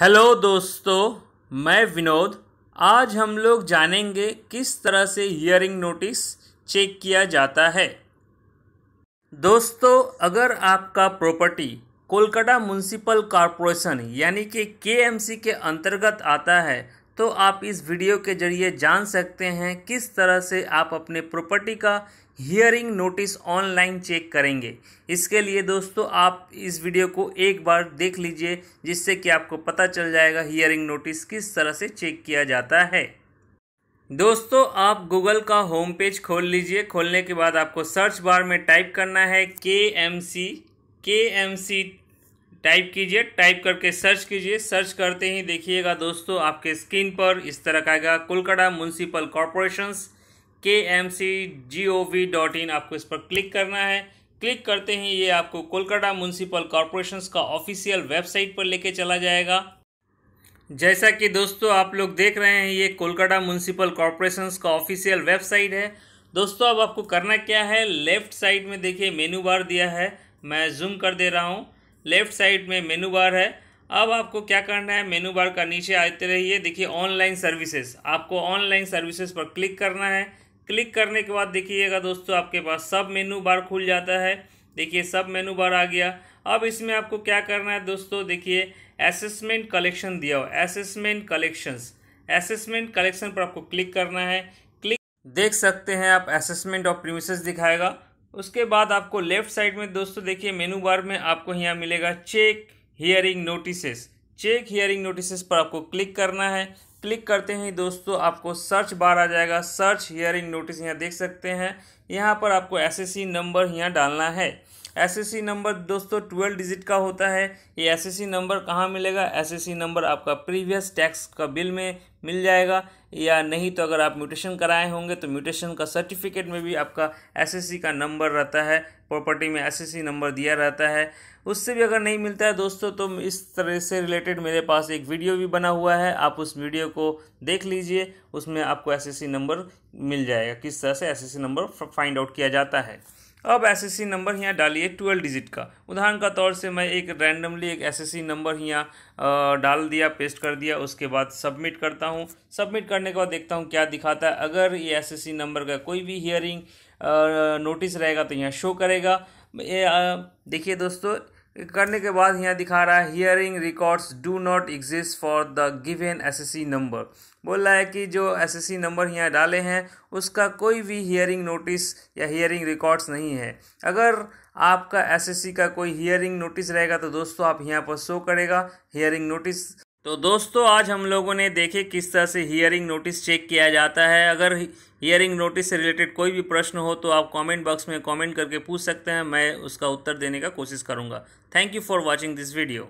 hello दोस्तों मैं विनोद आज हम लोग जानेंगे किस तरह से हियरिंग नोटिस चेक किया जाता है दोस्तों अगर आपका प्रॉपर्टी कोलकाता म्यूनसिपल कॉरपोरेशन यानी कि केएमसी के अंतर्गत आता है तो आप इस वीडियो के जरिए जान सकते हैं किस तरह से आप अपने प्रॉपर्टी का हियरिंग नोटिस ऑनलाइन चेक करेंगे इसके लिए दोस्तों आप इस वीडियो को एक बार देख लीजिए जिससे कि आपको पता चल जाएगा हियरिंग नोटिस किस तरह से चेक किया जाता है दोस्तों आप गूगल का होम पेज खोल लीजिए खोलने के बाद आपको सर्च बार में टाइप करना है के M C K M C type कीजिए टाइप करके सर्च कीजिए सर्च करते ही देखिएगा दोस्तों आपके स्क्रीन पर इस तरह का आएगा कोलकाता म्यूनसिपल कॉरपोरेशंस के M C ji O V dot in आपको इस पर क्लिक करना है क्लिक करते ही ये आपको कोलकाता म्यूनसिपल कॉरपोरेशंस का ऑफिशियल वेबसाइट पर लेके चला जाएगा जैसा कि दोस्तों आप लोग देख रहे हैं ये कोलकाता म्यूनसिपल कॉरपोरेशंस का ऑफिशियल वेबसाइट है दोस्तों अब आपको करना क्या है लेफ्ट साइड में देखिए मेनू बार दिया है मैं जूम कर दे रहा हूँ लेफ्ट साइड में मेनू बार है अब आपको क्या करना है मेनू बार का नीचे आते रहिए देखिए ऑनलाइन सर्विसेज आपको ऑनलाइन सर्विसेज पर क्लिक करना है क्लिक करने के बाद देखिएगा दोस्तों आपके पास सब मेनू बार खुल जाता है देखिए सब मेनू बार आ गया अब इसमें आपको क्या करना है दोस्तों देखिए असेसमेंट कलेक्शन दिया हो असेसमेंट कलेक्शंस असेसमेंट कलेक्शन पर आपको क्लिक करना है क्लिक देख सकते हैं आप असेसमेंट ऑफ प्रीमिसेस दिखाएगा उसके बाद आपको लेफ्ट साइड में दोस्तों देखिए मेनू बार में आपको यहाँ मिलेगा check hearing notices check hearing notices पर आपको क्लिक करना है क्लिक करते ही दोस्तों आपको सर्च बार आ जाएगा सर्च हियरिंग नोटिस यहाँ देख सकते हैं यहाँ पर आपको एसएससी नंबर यहाँ डालना है एसएससी नंबर दोस्तों ट्वेल्व डिजिट का होता है ये एसएससी नंबर कहाँ मिलेगा एसएससी नंबर आपका प्रीवियस टैक्स का बिल में मिल जाएगा या नहीं तो अगर आप म्यूटेशन कराए होंगे तो म्यूटेशन का सर्टिफिकेट में भी आपका एसएससी का नंबर रहता है प्रॉपर्टी में एसएससी नंबर दिया रहता है उससे भी अगर नहीं मिलता है दोस्तों तो इस तरह से रिलेटेड मेरे पास एक वीडियो भी बना हुआ है आप उस वीडियो को देख लीजिए उसमें आपको एसएससी नंबर मिल जाएगा किस तरह से एसएससी नंबर फाइंड आउट किया जाता है अब एसएससी नंबर यहाँ डालिए ट्वेल्व डिजिट का उदाहरण का तौर से मैं एक रैंडमली एक एसएससी नंबर यहाँ डाल दिया पेस्ट कर दिया उसके बाद सबमिट करता हूँ सबमिट करने के बाद देखता हूँ क्या दिखाता है अगर ये एसएससी नंबर का कोई भी हियरिंग नोटिस रहेगा तो यहाँ शो करेगा देखिए दोस्तों करने के बाद यहाँ दिखा रहा है hearing records do not exist for the given C number बोल रहा है कि जो एस एस सी नंबर यहाँ डाले हैं उसका कोई भी हियरिंग नोटिस या हियरिंग रिकॉर्ड्स नहीं है अगर आपका एस एस सी का कोई हियरिंग नोटिस रहेगा तो दोस्तों आप यहाँ पर शो करेगा हियरिंग नोटिस तो दोस्तों आज हम लोगों ने देखे किस तरह से हियरिंग नोटिस चेक किया जाता है अगर हियरिंग नोटिस से रिलेटेड कोई भी प्रश्न हो तो आप कमेंट बॉक्स में कमेंट करके पूछ सकते हैं मैं उसका उत्तर देने का कोशिश करूँगा thank you for watching this video